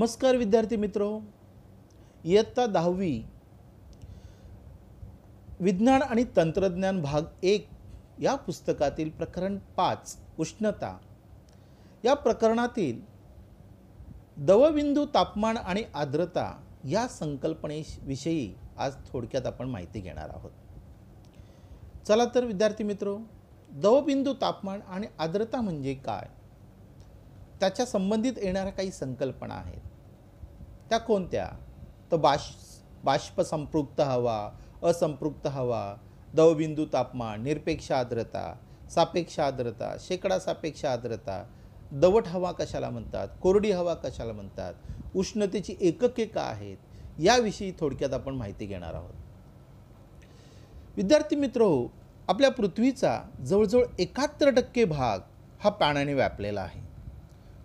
नमस्कार विद्यार्थी मित्रो इयत्ता दहावी विज्ञान आणि तंत्रज्ञान भाग एक या पुस्तकातील प्रकरण पाच उष्णता या प्रकरणातील दवबिंदू तापमान आणि आर्द्रता या संकल्पनेविषयी आज थोडक्यात आपण माहिती घेणार आहोत चला तर विद्यार्थी मित्रो दवबिंदू तापमान आणि आर्द्रता म्हणजे काय त्याच्या संबंधित येणाऱ्या काही संकल्पना आहेत त्या कोणत्या तर बाष् बाष्प संपृक्त हवा असंपृक्त हवा दवबिंदू तापमान निरपेक्ष आर्द्रता सापेक्ष आर्द्रता शेकडा सापेक्ष आर्द्रता दवट हवा कशाला म्हणतात कोरडी हवा कशाला म्हणतात उष्णतेची एकके का आहेत याविषयी थोडक्यात आपण माहिती घेणार आहोत विद्यार्थी मित्र हो आपल्या पृथ्वीचा जवळजवळ एकाहत्तर टक्के भाग हा पाण्याने व्यापलेला आहे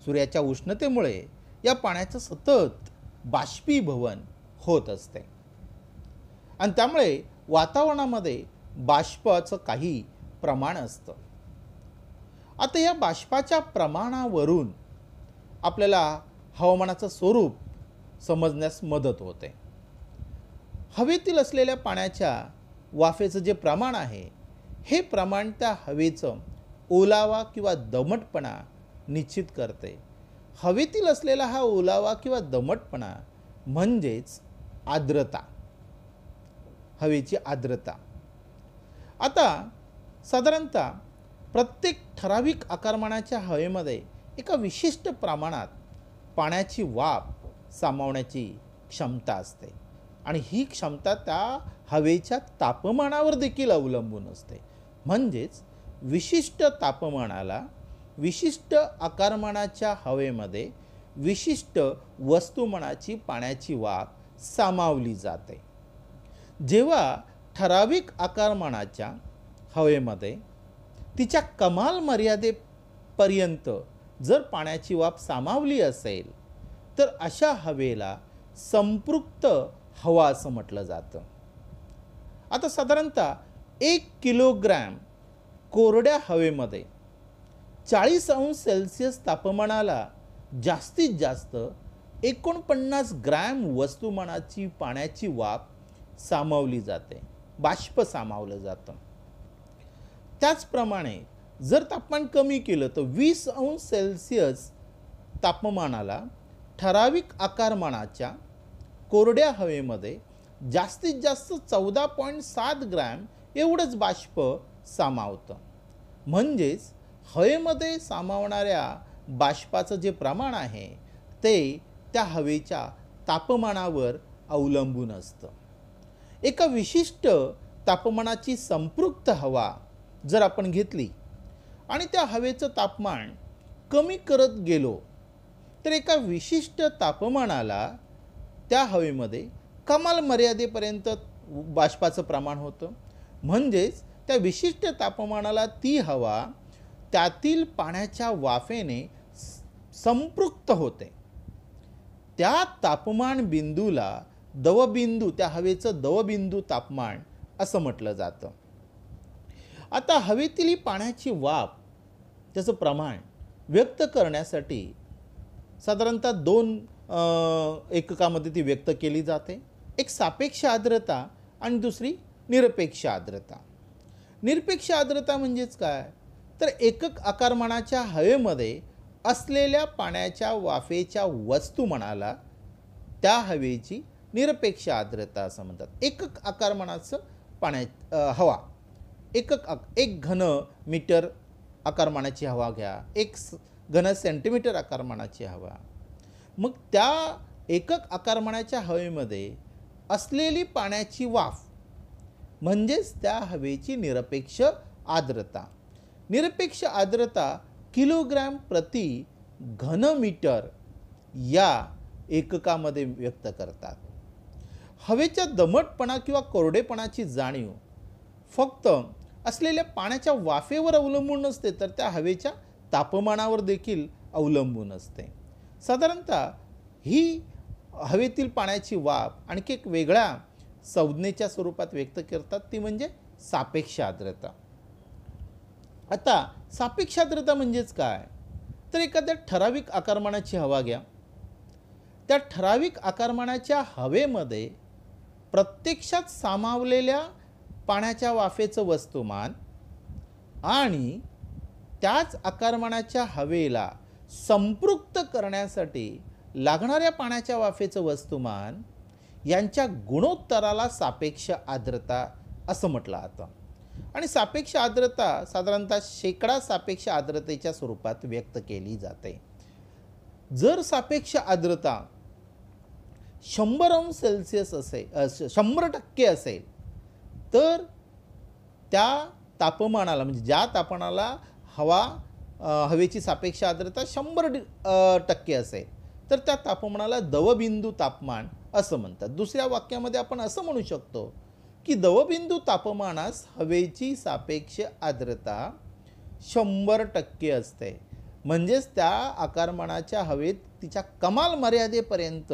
सूर्याच्या उष्णतेमुळे या पाण्याचं सतत बाष्पीभवन होत असते आणि त्यामुळे वातावरणामध्ये बाष्पाचं काही प्रमाण असतं आता या बाष्पाच्या प्रमाणावरून आपल्याला हवामानाचं स्वरूप समजण्यास मदत होते हवेतील असलेल्या पाण्याच्या वाफेचं जे प्रमाण आहे हे प्रमाण त्या हवेचं ओलावा किंवा दमटपणा निश्चित करते हवेतील असलेला हा ओलावा किंवा दमटपणा म्हणजेच आर्द्रता हवेची आर्द्रता आता साधारणतः प्रत्येक ठराविक आकारमानाच्या हवेमध्ये एका विशिष्ट प्रमाणात पाण्याची वाफ सामावण्याची क्षमता असते आणि ही क्षमता त्या हवेच्या तापमानावर देखील अवलंबून असते म्हणजेच विशिष्ट तापमानाला विशिष्ट आकारमानाच्या हवेमध्ये विशिष्ट वस्तुमानाची पाण्याची वाफ सामावली जाते जेव्हा ठराविक आकारमानाच्या हवेमध्ये तिच्या कमाल मर्यादेपर्यंत जर पाण्याची वाफ सामावली असेल तर अशा हवेला संपृक्त हवा असं म्हटलं जातं आता साधारणतः एक किलोग्रॅम कोरड्या हवेमध्ये चाळीस अंश सेल्सिअस तापमानाला जास्तीत जास्त एकोणपन्नास ग्रॅम वस्तुमानाची पाण्याची वाफ सामावली जाते बाष्प सामावलं जातं त्याचप्रमाणे जर तापमान कमी केलं तर वीस अंश सेल्सिअस तापमानाला ठराविक आकारमानाच्या कोरड्या हवेमध्ये जास्तीत जास्त चौदा पॉईंट सात ग्रॅम एवढंच बाष्प सामावतं म्हणजेच हवेमध्ये सामावणाऱ्या बाष्पाचं जे प्रमाण आहे ते त्या हवेच्या तापमानावर अवलंबून असतं एका विशिष्ट तापमानाची संपृक्त हवा जर आपण घेतली आणि त्या हवेचं तापमान कमी करत गेलो तर एका विशिष्ट तापमानाला त्या हवेमध्ये कमाल मर्यादेपर्यंत बाष्पाचं प्रमाण होतं म्हणजेच त्या विशिष्ट तापमानाला ती हवा त्यातील पाण्याच्या वाफेने संपृक्त होते त्या तापमान बिंदूला दवबिंदू त्या हवेचं दवबिंदू तापमान असं म्हटलं जातं आता हवेतील पाण्याची वाफ त्याचं प्रमाण व्यक्त करण्यासाठी साधारणतः दोन एककामध्ये ती व्यक्त केली जाते एक सापेक्ष आर्द्रता आणि दुसरी निरपेक्ष आर्द्रता निरपेक्ष आर्द्रता म्हणजेच काय तर एकक आकारमानाच्या हवेमध्ये असलेल्या पाण्याच्या वाफेच्या वस्तू म्हणाला त्या हवेची निरपेक्ष आर्द्रता असं म्हणतात एकक आकारमानाचं पाण्या हवा एकक आक एक घन मीटर आकारमानाची हवा घ्या एक घन सेंटीमीटर आकारमानाची हवा मग त्या एकक आकारमानाच्या हवेमध्ये असलेली पाण्याची वाफ म्हणजेच त्या हवेची निरपेक्ष आर्द्रता निरपेक्ष आर्द्रता किलोग्रॅम प्रति घनमीटर या एककामध्ये व्यक्त करतात हवेच्या दमटपणा किंवा कोरडेपणाची जाणीव फक्त असलेल्या पाण्याच्या वाफेवर अवलंबून नसते तर त्या हवेच्या तापमानावर देखील अवलंबून असते साधारणतः ही हवेतील पाण्याची वाफ आणखी एक वेगळ्या संज्ञेच्या स्वरूपात व्यक्त करतात ती म्हणजे सापेक्ष आर्द्रता आता सापेक्ष आर्द्रता म्हणजेच काय तर एखाद्या ठराविक आकारमानाची हवा घ्या त्या ठराविक आकारमानाच्या हवेमध्ये प्रत्यक्षात सामावलेल्या पाण्याच्या वाफेचं वस्तुमान आणि त्याच आकारमानाच्या हवेला संपृक्त करण्यासाठी लागणाऱ्या पाण्याच्या वाफेचं वस्तुमान यांच्या गुणोत्तराला सापेक्ष आर्द्रता असं म्हटलं आता आणि सापेक्ष आर्द्रता साधारणतः शेकडा सापेक्ष आर्द्रतेच्या स्वरूपात व्यक्त केली जाते जर सापेक्ष आर्द्रता शंभर अंश सेल्सिअस असेल शंभर टक्के असेल तर त्या तापमानाला म्हणजे ज्या तापमानाला हवा हवेची सापेक्ष आर्द्रता शंभर टक्के असेल तर त्या तापमानाला दवबिंदू तापमान असं म्हणतात दुसऱ्या वाक्यामध्ये आपण असं म्हणू शकतो की दवबिंदू तापमानास हवेची सापेक्ष आर्द्रता शंभर टक्के असते म्हणजेच त्या आकारमानाच्या हवेत तिच्या कमाल मर्यादेपर्यंत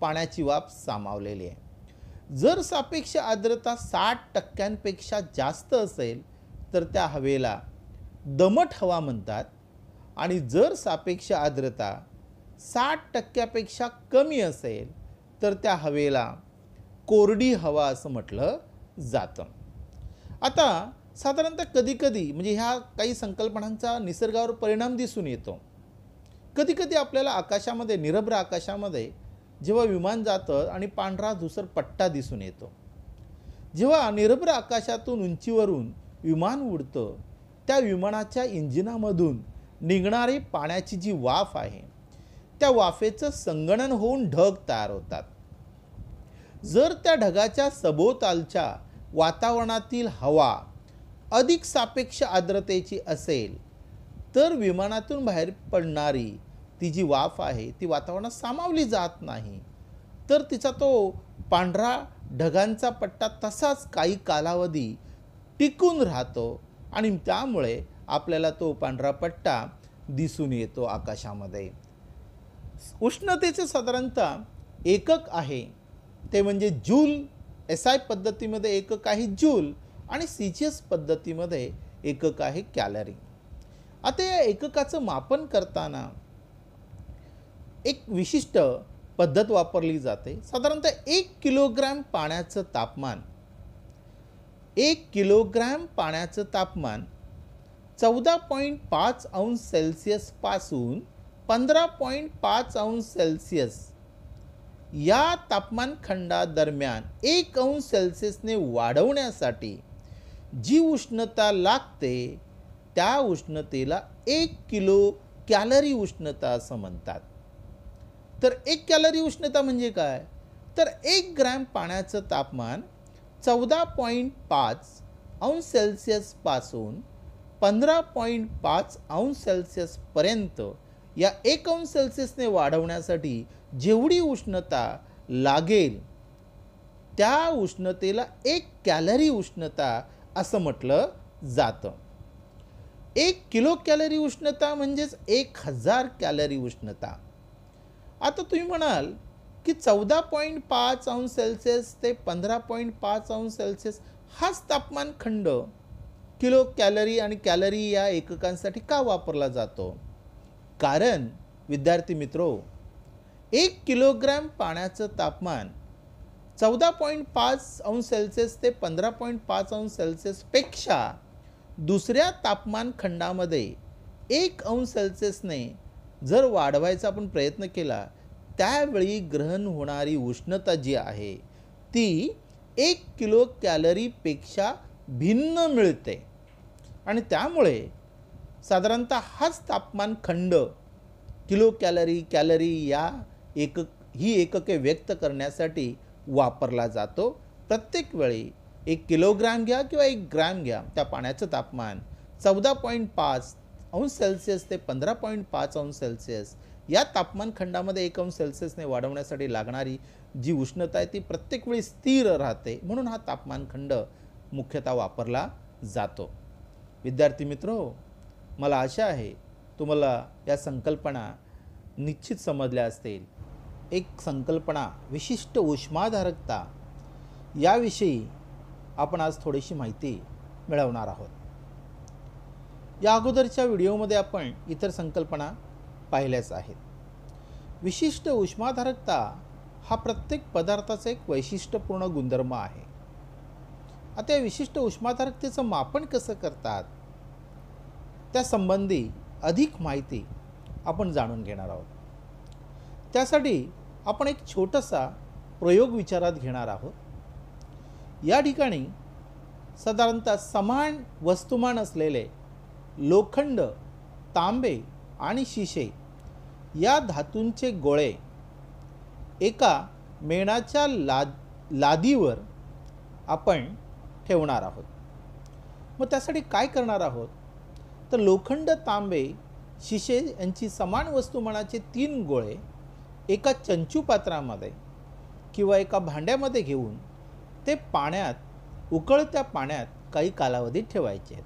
पाण्याची वाफ सामावलेली आहे जर सापेक्ष आर्द्रता साठ टक्क्यांपेक्षा जास्त असेल तर त्या हवेला दमट हवा म्हणतात आणि जर सापेक्ष आर्द्रता साठ टक्क्यापेक्षा कमी असेल तर त्या हवेला कोरडी हवा असं म्हटलं जातं आता साधारणतः कधीकधी म्हणजे ह्या काही संकल्पनांचा निसर्गावर परिणाम दिसून येतो कधीकधी आपल्याला आकाशामध्ये निरभ्र आकाशामध्ये जेव्हा विमान जातं आणि पांढरा धुसर पट्टा दिसून येतो जेव्हा निरभ्र आकाशातून उंचीवरून विमान उडतं त्या विमानाच्या इंजिनामधून निघणारी पाण्याची जी वाफ आहे त्या वाफेचं संगणन होऊन ढग तयार होतात जर त्या ढगाच्या सभोवतालच्या वातावरणातील हवा अधिक सापेक्ष आर्द्रतेची असेल तर विमानातून बाहेर पडणारी ती जी वाफ आहे ती वातावरणात सामावली जात नाही तर तिचा तो पांढरा ढगांचा पट्टा तसाच काही कालावधी टिकून राहतो आणि त्यामुळे आपल्याला तो पांढरा पट्टा दिसून येतो आकाशामध्ये उष्णतेचे साधारणतः एकक आहे ते म्हणजे जूल एस आय पद्धतीमध्ये एकक आहे जूल आणि सी जी एस पद्धतीमध्ये एकक आहे कॅलरी आता या एककाचं मापन करताना एक विशिष्ट पद्धत वापरली जाते साधारणतः एक किलोग्रॅम पाण्याचं तापमान एक किलोग्रॅम पाण्याचं तापमान चौदा पॉईंट पाच अंश सेल्सिअसपासून पंधरा पॉईंट पाच अंश सेल्सिअस या तापमान तापमानखंडादरम्यान एक अंश सेल्सिअसने वाढवण्यासाठी जी उष्णता लागते त्या उष्णतेला एक किलो कॅलरी उष्णता असं म्हणतात तर एक कॅलरी उष्णता म्हणजे काय तर एक ग्रॅम पाण्याचं तापमान चौदा पॉईंट पाच अंश सेल्सिअसपासून पंधरा पॉईंट पाच अंश सेल्सिअसपर्यंत या एक अंश सेल्सिअसने वाढवण्यासाठी जेवढी उष्णता लागेल त्या उष्णतेला एक कॅलरी उष्णता असं म्हटलं जातं एक किलो कॅलरी उष्णता म्हणजेच एक हजार कॅलरी उष्णता आता तुम्ही म्हणाल की चौदा पॉईंट पाच अंश सेल्सिअस ते पंधरा पॉईंट पाच अंश सेल्सिअस हाच तापमान खंड किलो कॅलरी आणि कॅलरी या एककांसाठी का वापरला जातो कारण विद्यार्थी मित्रो एक किलोग्रॅम पाण्याचं तापमान चौदा पॉईंट पाच अंश सेल्सिअस ते पंधरा पॉईंट पाच अंश सेल्सिअसपेक्षा दुसऱ्या तापमान खंडामध्ये एक अंश सेल्सिअसने जर वाढवायचा आपण प्रयत्न केला त्यावेळी ग्रहण होणारी उष्णता जी आहे ती एक किलो कॅलरीपेक्षा भिन्न मिळते आणि त्यामुळे साधारणतः हाच तापमान खंड किलो कॅलरी कॅलरी या एक ही एकके व्यक्त करण्यासाठी वापरला जातो प्रत्येक वेळी एक किलोग्रॅम घ्या किंवा एक ग्रॅम घ्या त्या पाण्याचं तापमान चौदा पॉईंट पाच अंश सेल्सिअस ते पंधरा पॉईंट पाच अंश सेल्सिअस या तापमान खंडामध्ये एक अंश सेल्सिअसने वाढवण्यासाठी लागणारी जी उष्णता आहे ती प्रत्येक वेळी स्थिर राहते म्हणून हा तापमान खंड मुख्यतः वापरला जातो विद्यार्थी मित्र मला आशा आहे तुम्हाला या संकल्पना निश्चित समजल्या असतील एक संकल्पना विशिष्ट उष्माधारकता याविषयी आपण आज थोडीशी माहिती मिळवणार आहोत या अगोदरच्या व्हिडिओमध्ये आपण इतर संकल्पना पाहिल्याच आहेत विशिष्ट उष्माधारकता हा प्रत्येक पदार्थाचा एक वैशिष्ट्यपूर्ण गुणधर्म आहे आता या विशिष्ट उष्माधारकतेचं मापन कसं करतात त्यासंबंधी अधिक माहिती आपण जाणून घेणार आहोत त्यासाठी आपण एक छोटासा प्रयोग विचारात घेणार आहोत या ठिकाणी साधारणतः समान वस्तुमान असलेले लोखंड तांबे आणि शिशे या धातूंचे गोळे एका मेणाच्या लाद लादीवर आपण ठेवणार आहोत मग त्यासाठी काय करणार आहोत तर लोखंड तांबे शिशे यांची समान वस्तुमानाचे तीन गोळे एका चंचू पात्रामध्ये किंवा एका भांड्यामध्ये घेऊन ते पाण्यात उकळत्या पाण्यात काही कालावधीत ठेवायचे आहेत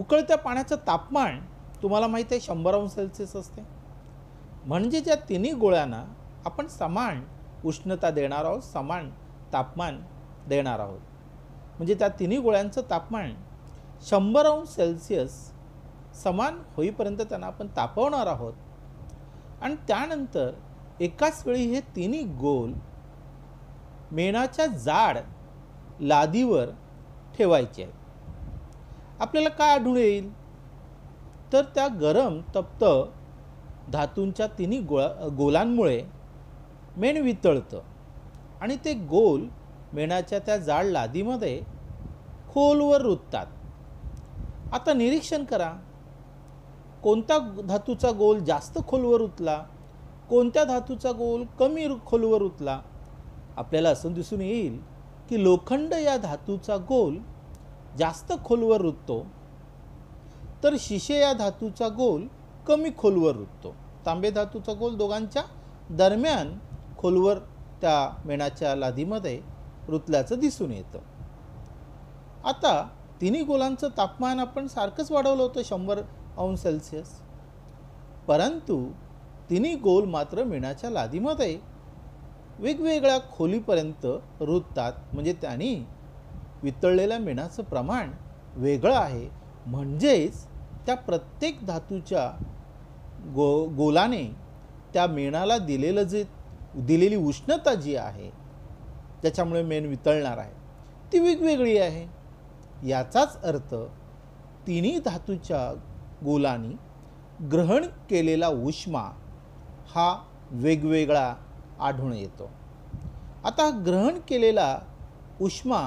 उकळत्या पाण्याचं तापमान तुम्हाला माहीत आहे शंभर अंश सेल्सिअस असते म्हणजे ज्या तिन्ही गोळ्यांना आपण समान उष्णता देणार आहोत समान तापमान देणार आहोत म्हणजे त्या तिन्ही गोळ्यांचं तापमान शंभर अंश सेल्सिअस समान होईपर्यंत त्यांना आपण तापवणार आहोत आणि त्यानंतर एकाच वेळी हे तिन्ही गोल मेणाच्या जाड लादीवर ठेवायचे आहेत आपल्याला काय आढळून येईल तर त्या गरम तप्त धातूंच्या तिन्ही गोळा गोलांमुळे मेण वितळतं आणि ते गोल मेणाच्या त्या जाड लादीमध्ये खोलवर रुततात आता निरीक्षण करा कोणता धातूचा गोल जास्त खोलवर उतला कोणत्या धातूचा गोल कमी खोलवर उतला आपल्याला असं दिसून येईल की लोखंड या धातूचा गोल जास्त खोलवर रुततो तर शिशे या धातूचा गोल कमी खोलवर रुततो तांबे धातूचा गोल दोघांच्या दरम्यान खोलवर त्या मेणाच्या लादीमध्ये रुतल्याचं दिसून येतं आता तिन्ही गोलांचं तापमान आपण सारखंच वाढवलं होतं शंभर अंश सेल्सिअस परंतु तिन्ही गोल मात्र मेणाच्या लादीमध्ये वेगवेगळ्या खोलीपर्यंत रुततात म्हणजे त्यांनी वितळलेल्या मेणाचं प्रमाण वेगळं आहे म्हणजेच त्या प्रत्येक धातूच्या गो गोलाने त्या मेणाला दिलेलं जे दिलेली उष्णता जी आहे त्याच्यामुळे मेण वितळणार आहे ती वेगवेगळी आहे याचाच अर्थ तिन्ही धातूच्या गोलानी ग्रहण केलेला उष्मा हा वेगवेगळा आढळून येतो आता ग्रहण केलेला उष्मा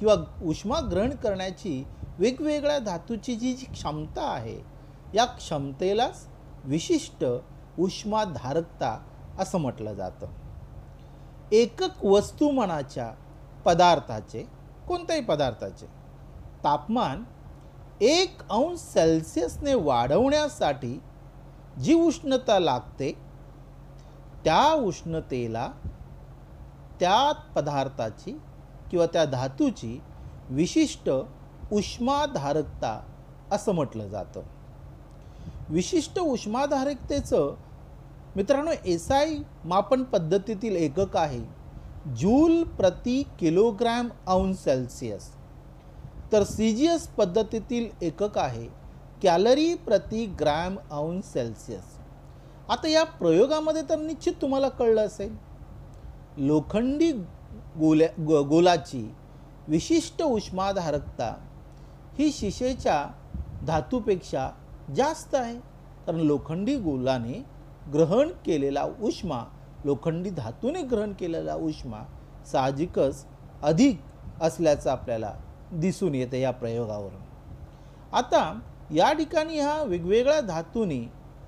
किंवा उष्मा ग्रहण करण्याची वेगवेगळ्या धातूची जी क्षमता आहे या क्षमतेलाच विशिष्ट उष्माधारकता असं म्हटलं जातं एकक वस्तुमानाच्या पदार्थाचे कोणत्याही पदार्थाचे तापमान एक अंश सेल्सिअसने वाढवण्यासाठी जी उष्णता लागते त्या उष्णतेला त्या पदार्थाची किंवा त्या धातूची विशिष्ट उष्माधारकता असं म्हटलं जातं विशिष्ट उष्माधारकतेचं मित्रांनो एसाई मापन पद्धतीतील एकक आहे जूल प्रति किलोग्रॅम अंश सेल्सिअस तर सी जी एस पद्धतीतील एकक आहे कॅलरी प्रति ग्रॅम अंश सेल्सिअस आता या प्रयोगामध्ये तर निश्चित तुम्हाला कळलं असेल लोखंडी गोल्या गो गोलाची विशिष्ट उष्माधारकता ही शिशेच्या धातूपेक्षा जास्त आहे कारण लोखंडी गोलाने ग्रहण केलेला उष्मा लोखंडी धातूने ग्रहण केलेला उष्मा साहजिकच अधिक असल्याचं आपल्याला दिसून येते या प्रयोगावरून आता या ठिकाणी हा वेगवेगळ्या धातूनी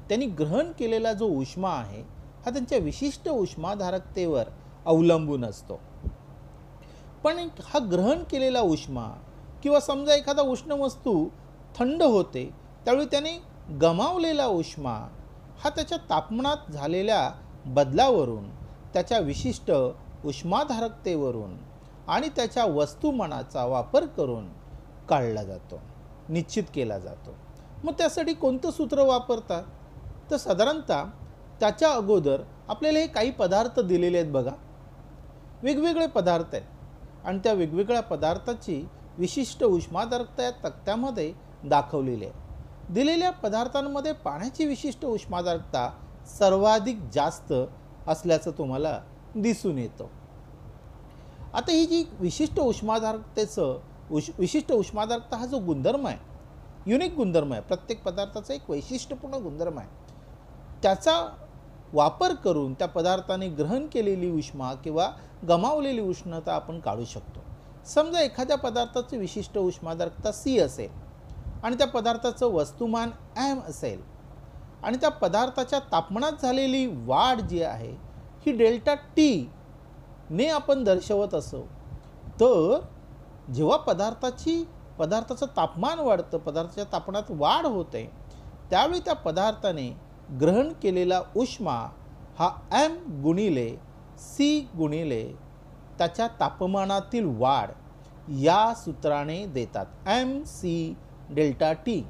त्यांनी ग्रहण केलेला जो उष्मा आहे हा त्यांच्या विशिष्ट उष्माधारकतेवर अवलंबून असतो पण हा ग्रहण केलेला उष्मा किंवा समजा एखादा उष्ण वस्तू थंड होते त्यावेळी त्याने गमावलेला उष्मा हा त्याच्या तापमानात झालेल्या बदलावरून त्याच्या विशिष्ट उष्माधारकतेवरून आणि त्याच्या वस्तुमानाचा वापर करून काढला जातो निश्चित केला जातो मग त्यासाठी कोणतं सूत्र वापरतात तर साधारणतः त्याच्या अगोदर आपल्याला हे काही पदार्थ दिलेले आहेत बघा वेगवेगळे पदार्थ आहेत आणि त्या वेगवेगळ्या पदार्थाची विशिष्ट उष्माधारकता या तक्त्यामध्ये दाखवलेली आहे दिलेल्या पदार्थांमध्ये पाण्याची विशिष्ट उष्माधारकता सर्वाधिक जास्त असल्याचं तुम्हाला दिसून येतं आता ही जी विशिष्ट उष्माधारकतेचं उष विशिष्ट उष्माधारकता हा जो गुणधर्म आहे युनिक गुणधर्म आहे प्रत्येक पदार्थाचा एक वैशिष्ट्यपूर्ण गुणधर्म आहे त्याचा वापर करून त्या पदार्थाने ग्रहण केलेली उष्मा किंवा गमावलेली उष्णता आपण काढू शकतो समजा एखाद्या पदार्थाची विशिष्ट उष्माधारकता सी असेल आणि त्या पदार्थाचं वस्तुमान ॲम असेल आणि त्या पदार्थाच्या तापमानात झालेली वाढ जी आहे ही डेल्टा टी ने आपण दर्शवत असो तर जेव्हा पदार्थाची पदार्थाचं तापमान वाढतं पदार्थाच्या तापमानात वाढ होते त्यावेळी त्या पदार्थाने ग्रहण केलेला उष्मा हा एम गुणिले सी गुणिले त्याच्या तापमानातील वाढ या सूत्राने देतात एम सी डेल्टा टी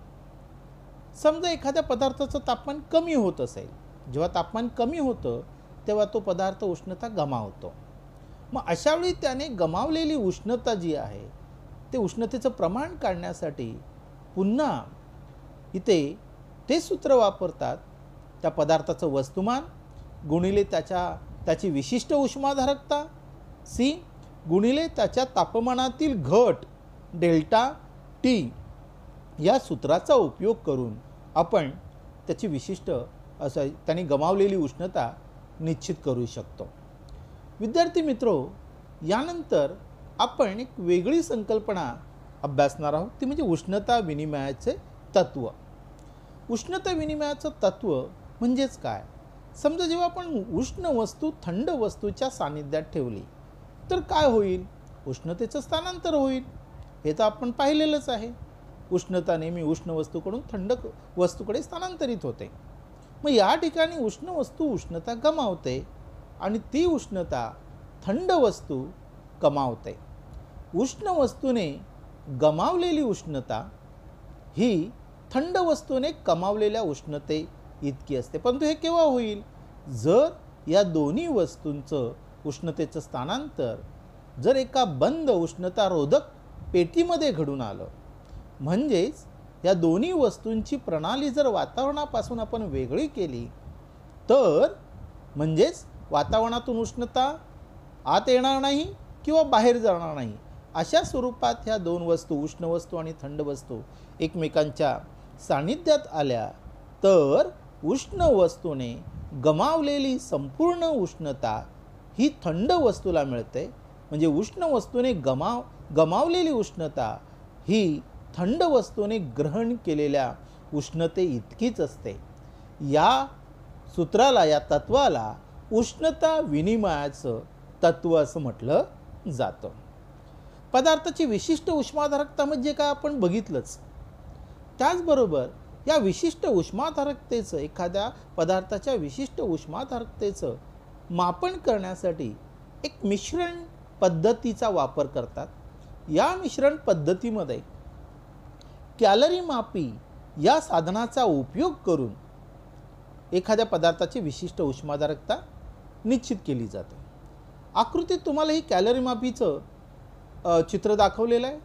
समजा एखाद्या पदार्थाचं तापमान कमी होत असेल जेव्हा तापमान कमी होतं तेव्हा तो पदार्थ उष्णता गमावतो मग अशावेळी त्याने गमावलेली उष्णता जी आहे ते उष्णतेचं प्रमाण काढण्यासाठी पुन्हा इथे ते सूत्र वापरतात त्या पदार्थाचं वस्तुमान गुणिले त्याच्या त्याची विशिष्ट उष्माधारकता सी गुणिले त्याच्या तापमानातील घट डेल्टा टी या सूत्राचा उपयोग करून आपण त्याची विशिष्ट असं त्याने गमावलेली उष्णता निश्चित करू शकतो विद्यार्थी मित्रो यानंतर आपण एक वेगळी संकल्पना अभ्यासणार आहोत ती म्हणजे उष्णता विनिमयाचे तत्त्व उष्णता विनिमयाचं तत्त्व म्हणजेच काय समजा जेव्हा आपण उष्ण वस्तू थंड वस्तूच्या सानिध्यात ठेवली तर काय होईल उष्णतेचं स्थानांतर होईल हे तर आपण पाहिलेलंच आहे उष्णता नेहमी उष्ण वस्तूकडून थंड वस्तूकडे स्थानांतरित होते मग या ठिकाणी उष्ण वस्तू उष्णता गमावते आणि ती उष्णता थंड वस्तू कमावते उष्ण वस्तूने गमावलेली उष्णता ही थंड वस्तूने कमावलेल्या उष्णते इतकी असते परंतु हे केव्हा होईल जर या दोन्ही वस्तूंचं उष्णतेचं स्थानांतर जर एका बंद उष्णता रोधक पेटीमध्ये घडून आलं म्हणजेच या दोन्ही वस्तूंची प्रणाली जर वातावरणापासून आपण वेगळी केली तर म्हणजेच वातावरणातून उष्णता आत येणार नाही किंवा बाहेर जाणार नाही अशा स्वरूपात ह्या दोन वस्तू उष्ण वस्तू आणि थंड वस्तू एकमेकांच्या सानिध्यात आल्या तर उष्ण वस्तूने गमावलेली संपूर्ण उष्णता ही थंड वस्तूला मिळते म्हणजे उष्ण वस्तूने गमाव गमावलेली उष्णता ही थंड वस्तूने ग्रहण केलेल्या उष्णते इतकीच असते या सूत्राला या तत्वाला उष्णता विनिमयाचं तत्त्व असं म्हटलं जातं पदार्थाची विशिष्ट उष्माधारकता म्हणजे काय आपण बघितलंच त्याचबरोबर या विशिष्ट उष्माधारकतेचं एखाद्या पदार्थाच्या विशिष्ट उष्माधारकतेचं मापन करण्यासाठी एक मिश्रण पद्धतीचा वापर करतात या मिश्रण पद्धतीमध्ये कॅलरी मापी या साधनाचा उपयोग करून एखाद्या पदार्थाची विशिष्ट उष्माधारकता निश्चित केली जाते आकृतीत तुम्हाला ही कॅलरी माफीचं चित्र दाखवलेलं आहे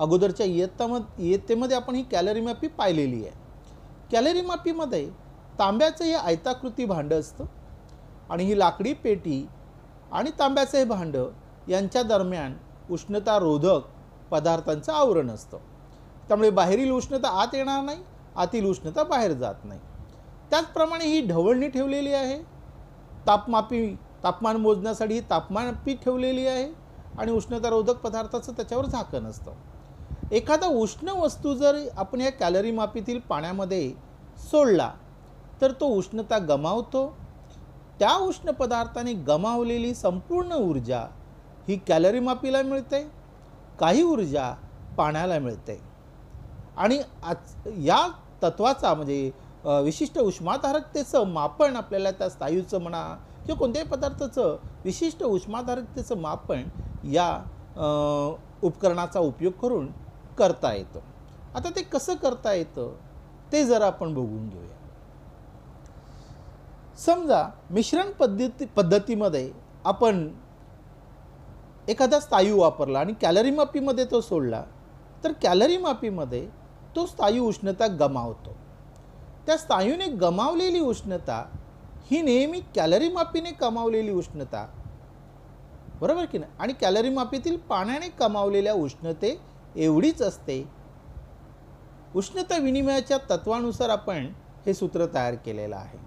अगोदरच्या इयत्तामध्ये इयत्तेमध्ये आपण ही कॅलरी पाहिलेली आहे कॅलरी तांब्याचं हे आयताकृती भांडं असतं आणि ही लाकडी पेटी आणि तांब्याचं हे भांडं यांच्या दरम्यान उष्णता रोधक पदार्थांचं आवरण असतं त्यामुळे बाहेरील उष्णता आत येणार नाही आतील उष्णता बाहेर जात नाही त्याचप्रमाणे ही ढवळणी ठेवलेली आहे तापमापी तापमान मोजण्यासाठी तापमानपी ठेवलेली आहे आणि उष्णतारोधक पदार्थाचं त्याच्यावर झाकण असतं एखादा उष्ण वस्तू जर आपण या कॅलरी मापीतील पाण्यामध्ये सोडला तर तो उष्णता गमावतो त्या उष्ण पदार्थाने गमावलेली संपूर्ण ऊर्जा ही कॅलरी मापीला मिळते काही ऊर्जा पाण्याला मिळते आणि आज या तत्वाचा म्हणजे विशिष्ट उष्माधारकतेचं मापन आपल्याला त्या स्थायूचं म्हणा किंवा कोणत्याही पदार्थाचं विशिष्ट उष्माधारकतेचं मापन या उपकरणाचा उपयोग करून करता येतं आता ते कसं करता येतं ते जरा आपण बघून घेऊया समजा मिश्रण पद्धती पद्धतीमध्ये आपण एखादा स्थायू वापरला आणि कॅलरी मापीमध्ये तो सोडला तर कॅलरी मापीमध्ये तो स्थायू उष्णता गमावतो त्या स्नायूने गमावलेली उष्णता ही नेहमी कॅलरी मापीने कमावलेली उष्णता बरोबर की ना आणि कॅलरी मापीतील पाण्याने कमावलेल्या उष्णते एवढीच असते उष्णता विनिमयाच्या तत्वानुसार आपण हे सूत्र तयार केलेलं आहे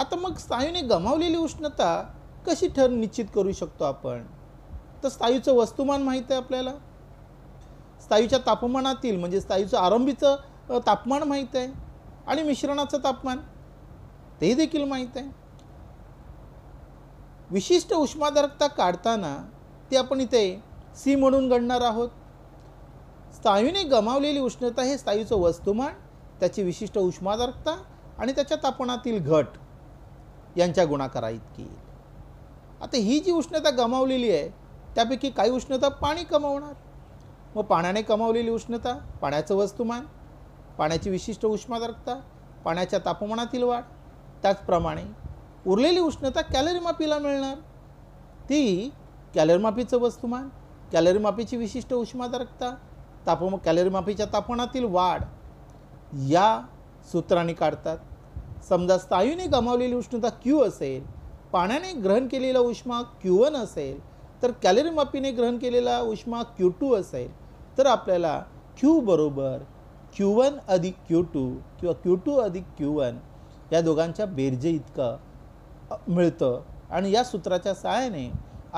आता मग स्नायूने गमावलेली उष्णता कशी ठर निश्चित करू शकतो आपण तर स्नायूचं वस्तुमान माहीत आहे आपल्याला स्नायूच्या तापमानातील म्हणजे स्नायूचं आरंभीचं तापमान माहीत आहे आणि मिश्रणाचं तापमान ते देखील माहीत आहे विशिष्ट उष्माधारकता काढताना ते आपण इथे सी म्हणून गणणार आहोत स्थायूने गमावलेली उष्णता हे स्थायूचं वस्तुमान त्याची विशिष्ट उष्माधारकता आणि त्याच्या तापमानातील घट यांच्या गुणाकारा इतकी आता ही जी उष्णता गमावलेली आहे त्यापैकी काही उष्णता पाणी कमावणार मग पाण्याने कमावलेली उष्णता पाण्याचं वस्तुमान पाण्याची विशिष्ट उष्माधारकता पाण्याच्या तापमानातील वाढ त्याचप्रमाणे उरलेली उष्णता कॅलरीमापीला मिळणार ती कॅलरीमापीचं वस्तुमान कॅलरीमापीची विशिष्ट उष्माधारकता तापम कॅलरीमापीच्या तापमानातील वाढ या सूत्राने काढतात समजा स्थायूने गमावलेली उष्णता क्यू असेल पाण्याने ग्रहण केलेला उष्मा क्यू वन असेल तर कॅलरीमापीने ग्रहण केलेला उष्मा क्यू टू असेल तर आपल्याला क्यू बरोबर क्यू वन अधिक क्यू टू किंवा क्यू टू अधिक क्यू वन या दोघांच्या बेरजे इतकं मिळतं आणि या सूत्राच्या सहाय्याने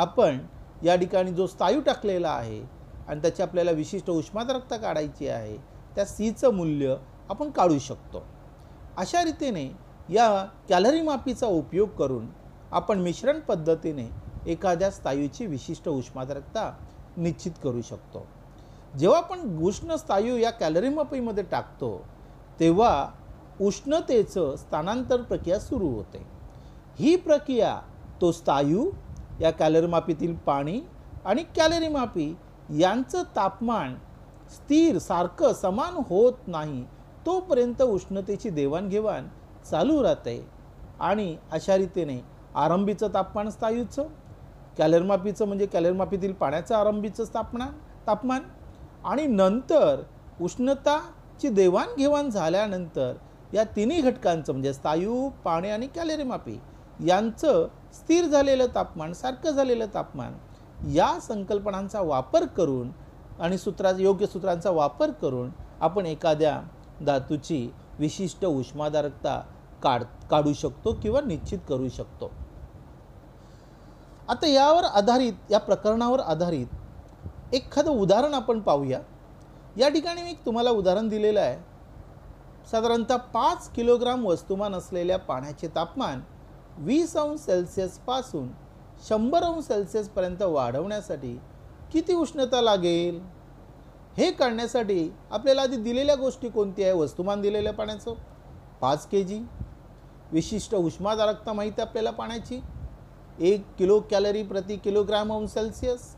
आपण या ठिकाणी जो स्थायू टाकलेला आहे आणि त्याची आपल्याला विशिष्ट उष्माद्रकता काढायची आहे त्या सीचं मूल्य आपण काढू शकतो अशा रीतीने या कॅलरी मापीचा उपयोग करून आपण मिश्रण पद्धतीने एखाद्या स्थायूची विशिष्ट उष्माद्रकता निश्चित करू शकतो जेव्हा आपण उष्ण स्थायू या कॅलरीमापीमध्ये टाकतो तेव्हा उष्णतेचं स्थानांतर प्रक्रिया सुरू होते ही प्रक्रिया तो स्थायू या कॅलरीमापीतील पाणी आणि कॅलरीमापी यांचं तापमान स्थिर सारखं समान होत नाही तोपर्यंत उष्णतेची देवाणघेवाण चालू राहते आणि अशा रीतीने आरंभीचं तापमान स्थायूचं कॅलरमापीचं म्हणजे कॅलरमापीतील पाण्याचं आरंभीचं तापमान तापमान आणि नंतर उष्णताची देवाणघेवाण झाल्यानंतर या तिन्ही घटकांचं म्हणजे स्थायू पाणी आणि कॅलरीमापी यांचं स्थिर झालेलं तापमान सारखं झालेलं तापमान या संकल्पनांचा वापर करून आणि सूत्रा योग्य सूत्रांचा वापर करून आपण एखाद्या धातूची विशिष्ट उष्माधारकता काढ काढू शकतो किंवा निश्चित करू शकतो आता यावर आधारित या प्रकरणावर आधारित एखादं उदाहरण आपण पाहूया या ठिकाणी मी तुम्हाला उदाहरण दिलेलं आहे साधारणतः पाच किलोग्राम वस्तुमान असलेल्या पाण्याचे तापमान वीस अंश सेल्सिअसपासून शंभर अंश सेल्सिअसपर्यंत वाढवण्यासाठी किती उष्णता लागेल हे काढण्यासाठी आपल्याला आधी दिलेल्या गोष्टी कोणती आहे वस्तुमान दिलेल्या पाण्याचं पाच के जी विशिष्ट उष्माधारकता माहिती आपल्याला पाण्याची एक किलो कॅलरी प्रति किलोग्रॅम अंश सेल्सिअस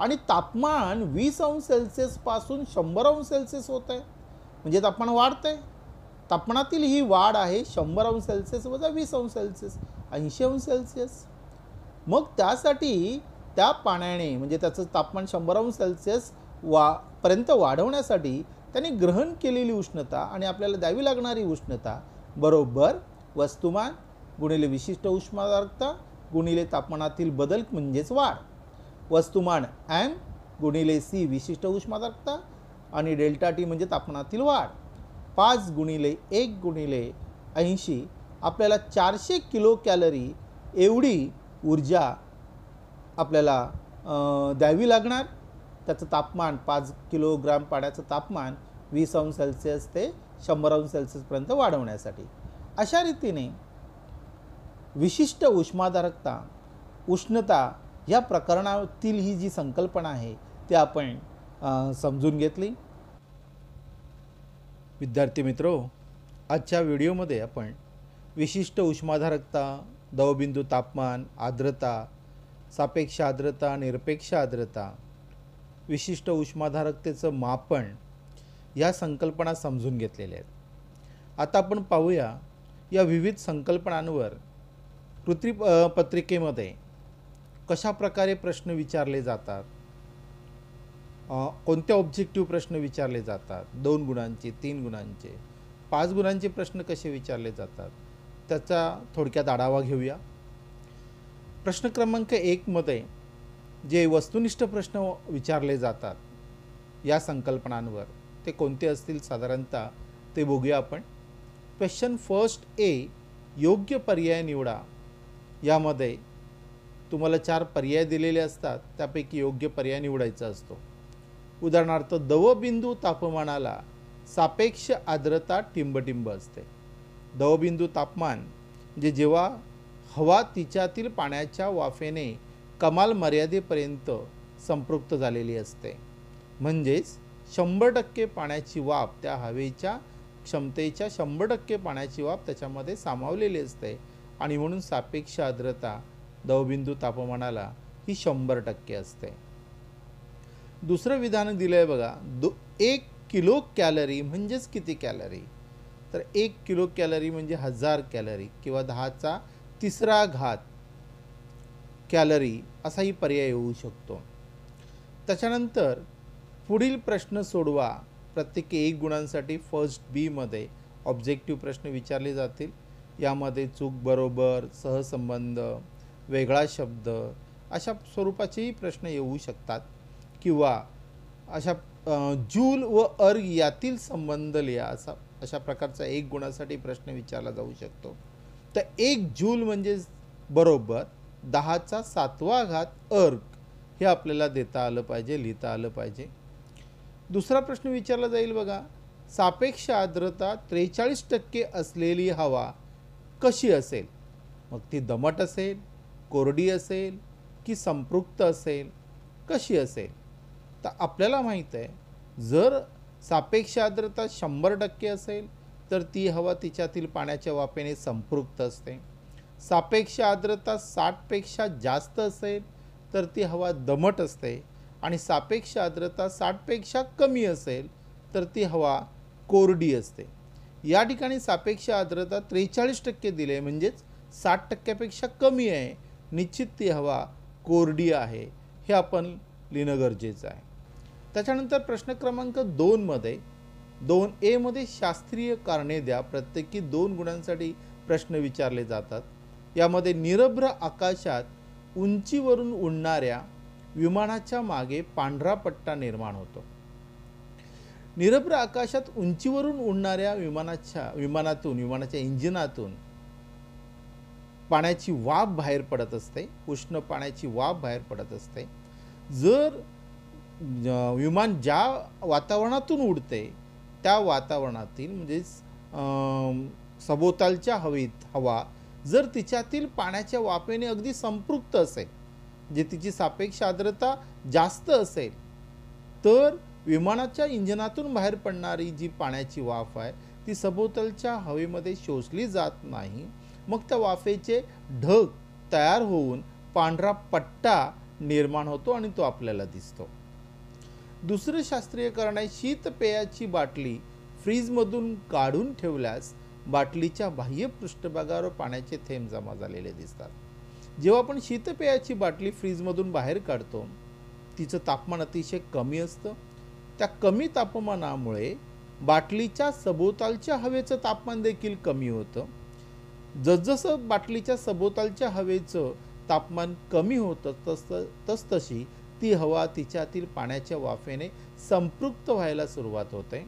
आणि तापमान वीस अंश सेल्सिअसपासून शंभर अंश सेल्सिअस होत आहे म्हणजे तापमान वाढतं आहे तापमानातील ही वाढ आहे शंभर अंश सेल्सिअस वजा वीस अंश सेल्सिअस ऐंशी अंश सेल्सिअस मग त्यासाठी त्या पाण्याने म्हणजे त्याचं तापमान शंभर अंश सेल्सिअस वा पर्यंत वाढवण्यासाठी त्याने ग्रहण केलेली उष्णता आणि आपल्याला द्यावी लागणारी उष्णता बरोबर वस्तुमान गुणिले विशिष्ट उष्मादारकता गुणिले तापमानातील बदल म्हणजेच वाढ वस्तुमान एम गुणिले सी विशिष्ट उष्माधारकता आणि डेल्टा टी म्हणजे तापमानातील वाढ पाच गुणिले एक गुणिले ऐंशी आपल्याला चारशे किलो कॅलरी एवढी ऊर्जा आपल्याला द्यावी लागणार त्याचं तापमान पाच किलोग्राम पाण्याचं तापमान वीस अंश सेल्सिअस ते शंभर अंश सेल्सिअसपर्यंत वाढवण्यासाठी अशा रीतीने विशिष्ट उष्माधारकता उष्णता या प्रकरणातील ही जी संकल्पना आहे ते आपण समजून घेतली विद्यार्थी मित्रो आजच्या व्हिडिओमध्ये आपण विशिष्ट उष्माधारकता दवबिंदू तापमान आर्द्रता सापेक्ष आर्द्रता निरपेक्ष आर्द्रता विशिष्ट उष्माधारकतेचं मापन या संकल्पना समजून घेतलेल्या आहेत आता आपण पाहूया या विविध संकल्पनांवर कृत्रिप पत्रिकेमध्ये कशा प्रकारे प्रश्न विचारले जातात कोणत्या ऑब्जेक्टिव्ह प्रश्न विचारले जातात दोन गुणांचे तीन गुणांचे पाच गुणांचे प्रश्न कसे विचारले जातात त्याचा थोडक्यात आढावा घेऊया प्रश्न क्रमांक एकमध्ये जे वस्तुनिष्ठ प्रश्न विचारले जातात या संकल्पनांवर ते कोणते असतील साधारणतः ते बघूया आपण क्वेश्चन फर्स्ट ए योग्य पर्याय निवडा यामध्ये तुम्हाला चार पर्याय दिलेले असतात त्यापैकी योग्य पर्याय निवडायचा असतो उदाहरणार्थ दवबिंदू तापमानाला सापेक्ष आर्द्रता टिंबटिंब असते दवबिंदू तापमान जे जेव्हा हवा तिच्यातील पाण्याच्या वाफेने कमाल मर्यादेपर्यंत संपृक्त झालेली असते म्हणजेच शंभर टक्के पाण्याची वाफ त्या हवेच्या क्षमतेच्या शंभर टक्के पाण्याची वाफ त्याच्यामध्ये सामावलेली असते आणि म्हणून सापेक्ष आर्द्रता दवबिंदू तापमानाला ही शंभर टक्के असते दुसरं विधान दिलं आहे बघा दो एक किलो कॅलरी म्हणजेच किती कॅलरी तर एक किलो कॅलरी म्हणजे हजार कॅलरी किंवा दहाचा तिसरा घात कॅलरी असाही पर्याय येऊ शकतो त्याच्यानंतर पुढील प्रश्न सोडवा प्रत्येकी एक गुणांसाठी फर्स्ट बीमध्ये ऑब्जेक्टिव्ह प्रश्न विचारले जातील यामध्ये चूक बरोबर सहसंबंध वेगळा शब्द अशा स्वरूपाचेही प्रश्न येऊ शकतात किंवा अशा जूल व अर्ग यातील संबंध लिहा असा अशा प्रकारचा एक गुणासाठी प्रश्न विचारला जाऊ शकतो तर एक जूल म्हणजे बरोबर दहाचा सातवा घात अर्ग हे आपल्याला देता आलं पाहिजे लिहिता आलं पाहिजे दुसरा प्रश्न विचारला जाईल बघा सापेक्ष आर्द्रता त्रेचाळीस टक्के असलेली हवा कशी असेल मग ती दमट असेल कोरडी असेल की संपृक्त असेल कशी असेल तर आपल्याला माहीत आहे जर सापेक्ष आर्द्रता शंभर टक्के असेल तर ती हवा तिच्यातील पाण्याच्या वापेने संपृक्त असते सापेक्ष आर्द्रता साठपेक्षा जास्त असेल तर ती हवा दमट असते आणि सापेक्ष आर्द्रता साठपेक्षा कमी असेल तर ती हवा कोरडी असते या ठिकाणी सापेक्ष आर्द्रता त्रेचाळीस टक्के दिले म्हणजेच साठ टक्क्यापेक्षा कमी आहे निश्चित ती हवा कोरडी आहे हे आपण लिहिणं गरजेचं आहे त्याच्यानंतर प्रश्न क्रमांक दोनमध्ये दोन एमध्ये शास्त्रीय कारणे द्या प्रत्येकी दोन गुणांसाठी प्रश्न विचारले जातात यामध्ये निरभ्र आकाशात उंचीवरून उडणाऱ्या विमानाच्या मागे पांढरा पट्टा निर्माण होतो निरभ्र आकाशात उंचीवरून उडणाऱ्या विमानाच्या विमानातून विमानाच्या इंजिनातून पाण्याची वाफ बाहेर पडत असते उष्ण पाण्याची वाफ बाहेर पडत असते जर विमान ज्या वातावरणातून उडते त्या वातावरणातील म्हणजेच सभोवतालच्या हवेत हवा जर तिच्यातील पाण्याच्या वाफेने अगदी संपृक्त असेल जे म्हणजे तिची सापेक्ष आर्द्रता जास्त असेल तर विमानाच्या इंजिनातून बाहेर पडणारी जी पाण्याची वाफ आहे ती सभोवतालच्या हवेमध्ये शोषली जात नाही मग त्या वाफेचे ढग तयार होऊन पांढरा पट्टा निर्माण होतो आणि तो आपल्याला दिसतो दुसरं शास्त्रीय कारण आहे शीतपेयाची बाटली फ्रीजमधून काढून ठेवल्यास बाटलीच्या बाह्य पृष्ठभागावर पाण्याचे थेंब जमा झालेले दिसतात जेव्हा आपण शीतपेयाची बाटली फ्रीजमधून बाहेर काढतो तिचं तापमान अतिशय कमी असतं त्या कमी तापमानामुळे बाटलीच्या सभोवतालच्या हवेचं तापमान देखील कमी होतं जसजसं बाटलीच्या सभोवतालच्या हवेचं तापमान कमी होतं तस तसतशी ती हवा तिच्यातील पाण्याच्या वाफेने संपृक्त व्हायला सुरुवात होते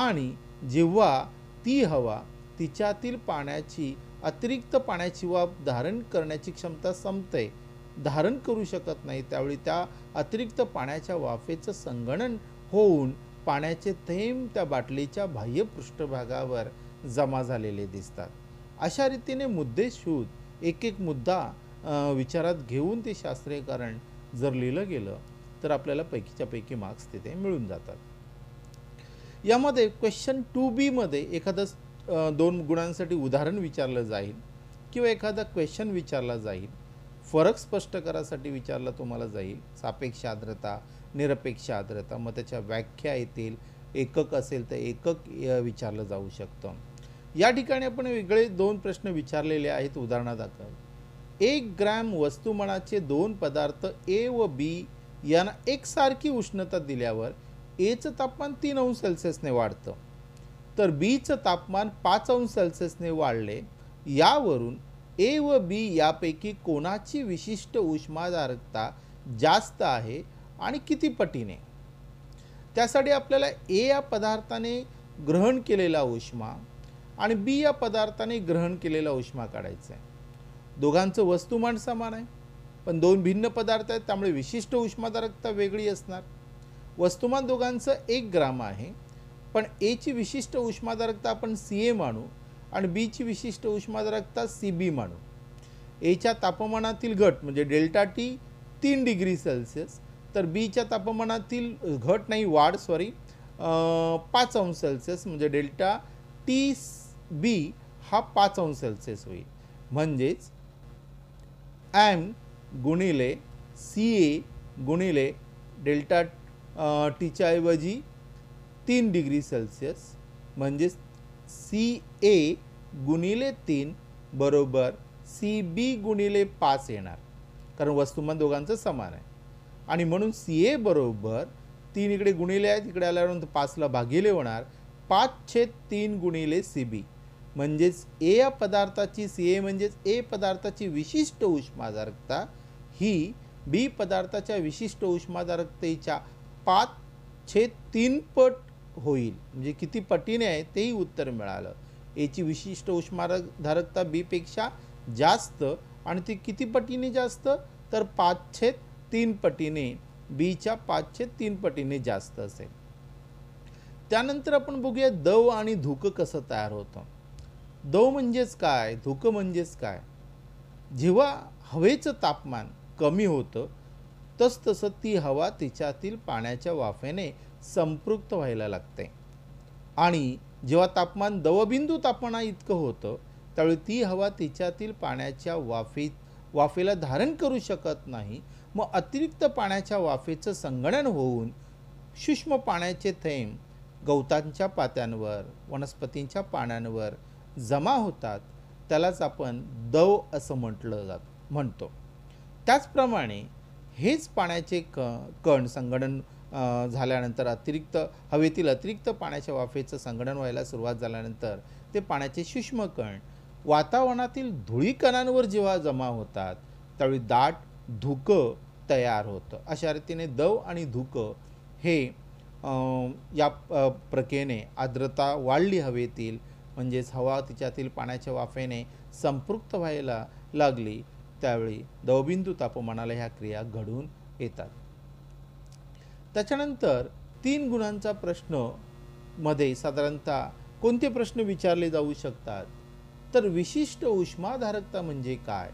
आणि जेव्हा ती हवा तिच्यातील पाण्याची अतिरिक्त पाण्याची वाफ धारण करण्याची क्षमता संपते धारण करू शकत नाही त्यावेळी त्या अतिरिक्त पाण्याच्या वाफेचं संगणन होऊन पाण्याचे थेंब त्या बाटलीच्या बाह्य पृष्ठभागावर जमा झालेले दिसतात अशा रीतीने शोध एक एक मुद्दा विचारात घेऊन ते शास्त्रीय कारण जर लिहिलं गेलं तर आपल्याला पैकीच्या पैकी मार्क्स तिथे मिळून जातात यामध्ये क्वेश्चन टू बीमध्ये एखादं दोन गुणांसाठी उदाहरण विचारलं जाईल किंवा एखादा क्वेश्चन विचारला जाईल फरक स्पष्ट करासाठी विचारला तुम्हाला जाईल सापेक्ष आर्द्रता निरपेक्ष आर्द्रता मग त्याच्या व्याख्या येतील एकक असेल तर एकक विचारलं जाऊ शकतं या ठिकाणी आपण वेगळे दोन प्रश्न विचारलेले आहेत उदाहरणादाखल एक ग्रॅम वस्तुमानाचे दोन पदार्थ ए व बी यांना एकसारखी उष्णता दिल्यावर एचं तापमान तीन अंश सेल्सिअसने वाढतं तर बीचं तापमान पाच अंश सेल्सिअसने वाढले यावरून ए व बी यापैकी कोणाची विशिष्ट उष्माधारकता जास्त आहे आणि किती पटीने त्यासाठी आपल्याला ए या पदार्थाने ग्रहण केलेला उष्मा आणि बी या पदार्थाने ग्रहण केलेला उष्मा काढायचा आहे दोघांचं वस्तुमान समान आहे पण दोन भिन्न पदार्थ आहेत त्यामुळे विशिष्ट उष्माधारकता वेगळी असणार वस्तुमान दोघांचं एक ग्राम आहे पण एची विशिष्ट उष्माधारकता आपण सी ए मानू आणि बीची विशिष्ट उष्माधारकता सी बी मानू एच्या तापमानातील घट म्हणजे डेल्टा टी तीन डिग्री सेल्सिअस तर बीच्या तापमानातील घट नाही वाढ सॉरी पाच अंश सेल्सिअस म्हणजे डेल्टा टी बी हा पाच अंश सेल्सिअस होईल म्हणजेच एम गुणिले सी ए गुणिले डेल्टा टीच्या ऐवजी तीन डिग्री सेल्सिअस म्हणजेच सी ए गुणिले तीन बरोबर सी बी गुणिले पाच येणार कारण वस्तुमान दोघांचं समान आहे आणि म्हणून सी ए बरोबर तीन इकडे गुणिले आहेत इकडे आल्यानंतर पाचला भागिले होणार पाच छेद तीन गुणिले सी बी म्हणजेच ए या पदार्थाची सी ए म्हणजेच ए पदार्थाची विशिष्ट उष्माधारकता ही बी पदार्थाच्या विशिष्ट उष्माधारकतेच्या पाच छेद तीन पट होईल म्हणजे किती पटीने आहे तेही उत्तर मिळालं एची विशिष्ट उष्माधारकता बीपेक्षा जास्त आणि ती किती पटीने जास्त तर पाच छेद तीन पटीने बीच्या पाच छेद तीन पटीने जास्त असेल त्यानंतर आपण बघूया दव आणि धुकं कसं तयार होतं दव म्हणजेच काय धुकं म्हणजेच काय जेव्हा हवेचं तापमान कमी होतं तसतसं ती हवा तिच्यातील पाण्याच्या वाफेने संपृक्त व्हायला लागते आणि जेव्हा तापमान दवबिंदू तापमाना इतकं होतं त्यावेळी ती हवा तिच्यातील पाण्याच्या वाफेत वाफेला धारण करू शकत नाही मग अतिरिक्त पाण्याच्या वाफेचं संगणन होऊन सूक्ष्म पाण्याचे थेंब गवतांच्या पात्यांवर वनस्पतींच्या पाण्यांवर जमा होतात त्यालाच आपण दव असं म्हटलं जात म्हणतो त्याचप्रमाणे हेच पाण्याचे क कण संगणन झाल्यानंतर अतिरिक्त हवेतील अतिरिक्त पाण्याच्या वाफेचं संघटन व्हायला सुरुवात झाल्यानंतर ते पाण्याचे सूक्ष्म कण वातावरणातील धुळीकणांवर जेव्हा जमा होतात त्यावेळी दाट धुकं तयार होतं अशा रीतीने दव आणि धुकं हे या प्रक्रियेने आर्द्रता वाढली हवेतील म्हणजेच हवा तिच्यातील पाण्याच्या वाफेने संपृक्त व्हायला लागली त्यावेळी दवबिंदू तापमानाला ह्या क्रिया घडून येतात त्याच्यानंतर तीन गुणांचा प्रश्न मध्ये साधारणतः कोणते प्रश्न विचारले जाऊ शकतात तर विशिष्ट उष्माधारकता म्हणजे काय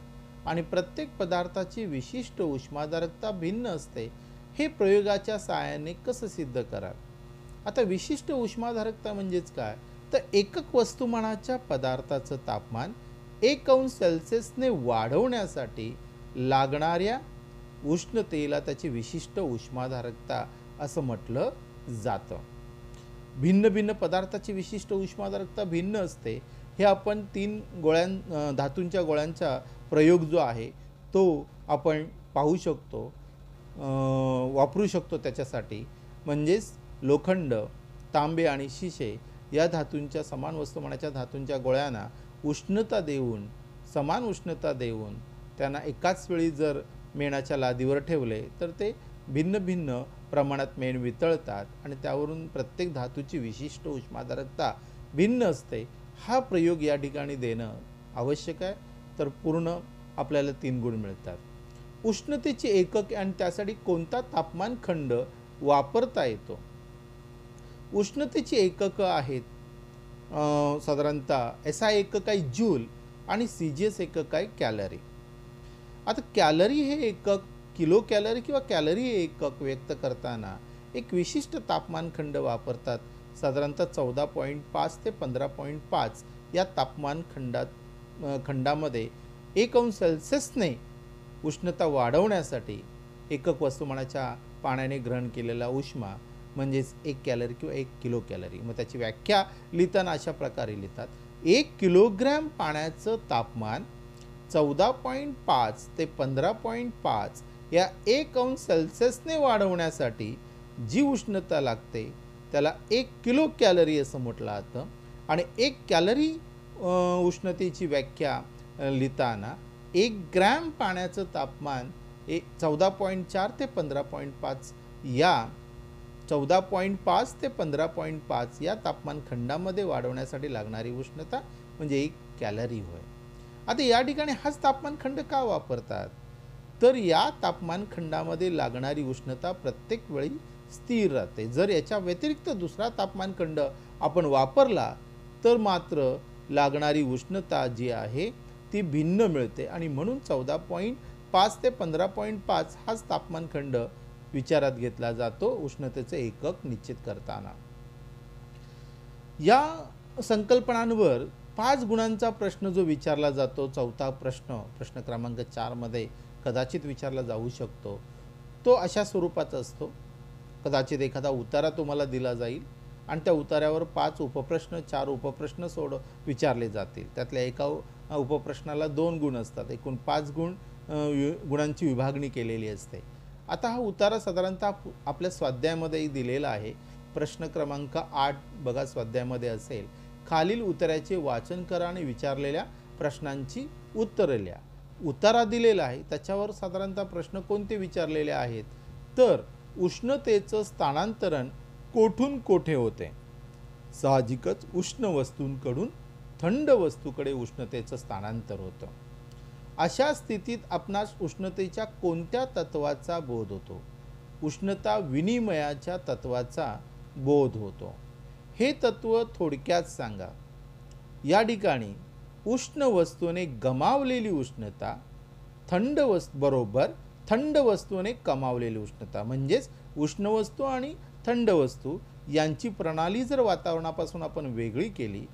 आणि प्रत्येक पदार्थाची विशिष्ट उष्माधारकता भिन्न असते हे प्रयोगाच्या सहाय्याने कसं सिद्ध कराल आता विशिष्ट उष्माधारकता म्हणजेच काय तर एकक वस्तुमानाच्या पदार्थाचं तापमान एक अंश सेल्सिअसने वाढवण्यासाठी लागणाऱ्या उष्णतेला त्याची विशिष्ट उष्माधारकता असं म्हटलं जातं भिन्न भिन्न पदार्थाची विशिष्ट उष्माधारकता भिन्न असते हे आपण तीन गोळ्यां धातूंच्या गोळ्यांचा प्रयोग जो आहे तो आपण पाहू शकतो वापरू शकतो त्याच्यासाठी म्हणजेच लोखंड तांबे आणि शिशे या धातूंच्या समान वस्तुमानाच्या धातूंच्या गोळ्यांना उष्णता देऊन समान उष्णता देऊन त्यांना एकाच वेळी जर मेणाच्या लादीवर ठेवले तर ते भिन्न भिन्न प्रमाणात मेण वितळतात आणि त्यावरून प्रत्येक धातूची विशिष्ट उष्माधारकता भिन्न असते हा प्रयोग या ठिकाणी देणं आवश्यक आहे तर पूर्ण आपल्याला तीन गुण मिळतात उष्णतेची एकक आणि त्यासाठी कोणता तापमान खंड वापरता येतो उष्णतेची एककं आहेत साधारणतः एस आय एकक आहे जूल आणि सी जी एस एकक आहे कॅलरी आता कॅलरी हे एकक किलो कॅलरी किंवा कॅलरी हे एकक व्यक्त करताना एक विशिष्ट तापमान खंड वापरतात साधारणतः चौदा पॉईंट पाच ते पंधरा पॉईंट पाच या तापमान खंडात खंडामध्ये एक अंश सेल्सिअसने उष्णता वाढवण्यासाठी एकक वस्तुमानाच्या पाण्याने ग्रहण केलेला उष्मा म्हणजेच एक कॅलरी किंवा एक किलो कॅलरी मग त्याची व्याख्या लिहिताना अशा प्रकारे लिहितात एक किलोग्रॅम पाण्याचं तापमान चौदा पॉईंट पाच ते पंधरा पॉईंट पाच या एक अंश सेल्सिअसने वाढवण्यासाठी जी उष्णता लागते त्याला एक किलो कॅलरी असं म्हटलं जातं आणि एक कॅलरी उष्णतेची व्याख्या लिहिताना एक ग्रॅम पाण्याचं तापमान ए चौदा पॉईंट चार ते पंधरा पॉईंट पाच या चौदा पॉईंट पाच ते पंधरा पॉईंट पाच या तापमान खंडामध्ये वाढवण्यासाठी लागणारी उष्णता म्हणजे एक कॅलरी होय आता या ठिकाणी हाच तापमान खंड का वापरतात तर या तापमान खंडामध्ये लागणारी उष्णता प्रत्येक वेळी स्थिर राहते जर याच्या व्यतिरिक्त दुसरा तापमान खंड आपण वापरला तर मात्र लागणारी उष्णता जी आहे ती भिन्न मिळते आणि म्हणून चौदा पॉईंट पाच ते पंधरा पॉईंट पाच हाच खंड विचारात घेतला जातो उष्णतेचे एकक निश्चित करताना या संकल्पनांवर पाच गुणांचा प्रश्न जो विचारला जातो चौथा प्रश्न प्रश्न क्रमांक चारमध्ये कदाचित विचारला जाऊ शकतो तो अशा स्वरूपाचा असतो कदाचित एखादा उतारा तुम्हाला दिला जाईल आणि त्या उतार्यावर पाच उपप्रश्न चार उपप्रश्न सोड विचारले जातील त्यातल्या एका उपप्रश्नाला दोन गुण असतात एकूण पाच गुण गुणांची विभागणी केलेली असते आता हा उतारा साधारणतः आपल्या स्वाध्यायामध्ये दिलेला आहे प्रश्न क्रमांक आठ बघा स्वाध्यायामध्ये असेल खालील उतऱ्याचे वाचन करा आणि विचारलेल्या प्रश्नांची उत्तरं लिहा उतारा दिलेला आहे त्याच्यावर साधारणतः प्रश्न कोणते विचारलेले आहेत तर उष्णतेचं स्थानांतरण कोठून कोठे होते साहजिकच उष्ण वस्तूंकडून थंड वस्तूकडे उष्णतेचं स्थानांतर होतं अशा स्थितीत आपणास उष्णतेच्या कोणत्या तत्वाचा बोध होतो उष्णता विनिमयाच्या तत्वाचा बोध होतो हे तत्व थोडक्यात सांगा या ठिकाणी उष्ण वस्तूने गमावलेली उष्णता थंड वस्तू बरोबर थंड वस्तूने कमावलेली उष्णता म्हणजेच उष्ण वस्तू आणि थंड वस्तू यांची प्रणाली जर वातावरणापासून आपण वेगळी केली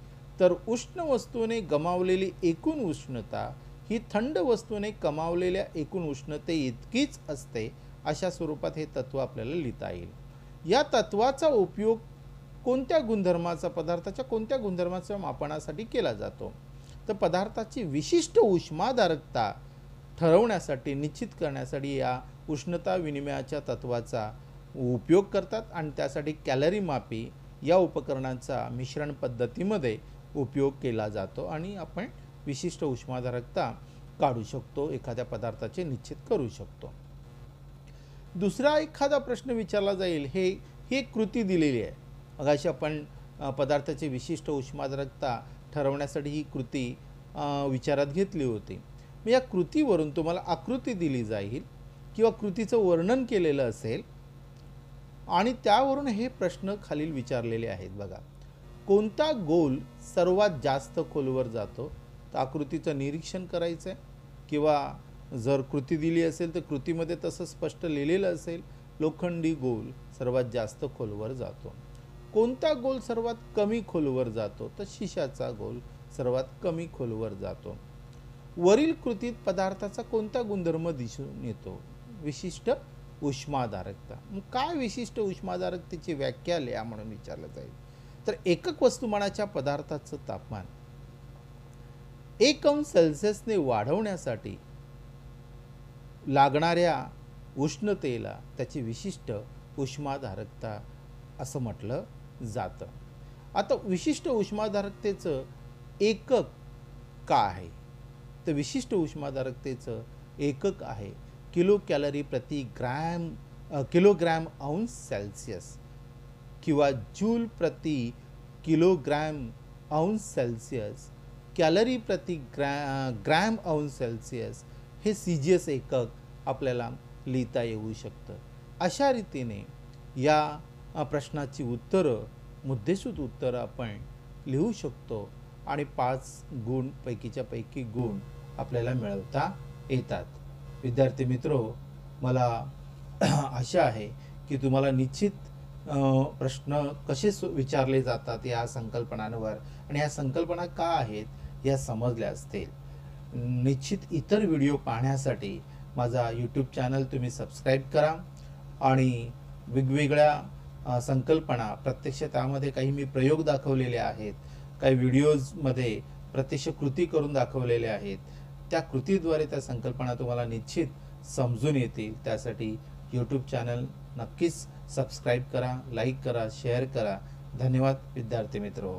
तर उष्ण वस्तूने गमावलेली एकूण उष्णता ही थंड वस्तूने कमावलेल्या एकूण उष्णते इतकीच असते अशा स्वरूपात हे तत्त्व आपल्याला लिहिता येईल या तत्त्वाचा उपयोग कोणत्या गुणधर्माचा पदार्थाच्या कोणत्या गुणधर्माच्या मापनासाठी केला जातो तर पदार्थाची विशिष्ट उष्माधारकता ठरवण्यासाठी निश्चित करण्यासाठी या उष्णता विनिमयाच्या तत्त्वाचा उपयोग करतात आणि त्यासाठी कॅलरी मापी या उपकरणांचा मिश्रण पद्धतीमध्ये उपयोग केला जातो आणि आपण विशिष्ट उष्माधारकता काढू शकतो एखाद्या पदार्थाचे निश्चित करू शकतो दुसरा एखादा प्रश्न विचारला जाईल हे ही कृती दिलेली आहे अशी आपण पदार्थाची विशिष्ट उष्माधारकता ठरवण्यासाठी ही कृती विचारात घेतली होती मग या कृतीवरून तुम्हाला आकृती दिली जाईल किंवा कृतीचं वर्णन केलेलं असेल आणि त्यावरून हे प्रश्न खालील विचारलेले आहेत बघा कोणता गोल सर्वात जास्त खोलवर जातो तर आकृतीचं निरीक्षण करायचं आहे किंवा जर कृती दिली असेल तर कृतीमध्ये तसं स्पष्ट लिहिलेलं असेल लोखंडी गोल सर्वात जास्त खोलवर जातो कोणता गोल सर्वात कमी खोलवर जातो तर शिशाचा गोल सर्वात कमी खोलवर जातो वरील कृतीत पदार्थाचा कोणता गुणधर्म दिसून येतो विशिष्ट उष्माधारकता मग काय विशिष्ट उष्माधारकतेची व्याख्या लिहा म्हणून विचारलं जाईल तर एकक वस्तुमानाच्या पदार्थाचं तापमान एक अंश सेल्सिअसने वाढवण्यासाठी लागणाऱ्या उष्णतेला त्याची विशिष्ट उष्माधारकता असं म्हटलं जातं आता विशिष्ट उष्माधारकतेचं एकक का आहे तर विशिष्ट उष्माधारकतेचं एकक आहे किलो कॅलरी प्रति ग्रॅम किलोग्रॅम अंश सेल्सिअस किंवा जूल प्रति किलोग्रॅम अंश सेल्सिअस कॅलरी प्रति ग्रॅ ग्रॅम औंस सेल्सिअस हे सी जी एस एकक आपल्याला लिहिता येऊ शकतं अशा रीतीने या प्रश्नाची उत्तरं मुद्देसूद उत्तरं आपण लिहू शकतो आणि पाच गुण पैकीच्या पैकी गुण आपल्याला मिळवता येतात विद्यार्थी मित्रो मला आशा आहे की तुम्हाला निश्चित प्रश्न कसे विचारले जातात या संकल्पनांवर आणि या संकल्पना का आहेत या समजल्या असतील निश्चित इतर व्हिडिओ पाहण्यासाठी माझा यूट्यूब चॅनल तुम्ही सबस्क्राईब करा आणि वेगवेगळ्या संकल्पना प्रत्यक्ष त्यामध्ये काही मी प्रयोग दाखवलेले आहेत काही व्हिडिओजमध्ये प्रत्यक्ष कृती करून दाखवलेल्या आहेत त्या कृतीद्वारे त्या संकल्पना तुम्हाला निश्चित समजून येतील त्यासाठी यूट्यूब चॅनल नक्कीच सबस्क्राईब करा लाईक करा शेअर करा धन्यवाद विद्यार्थी मित्र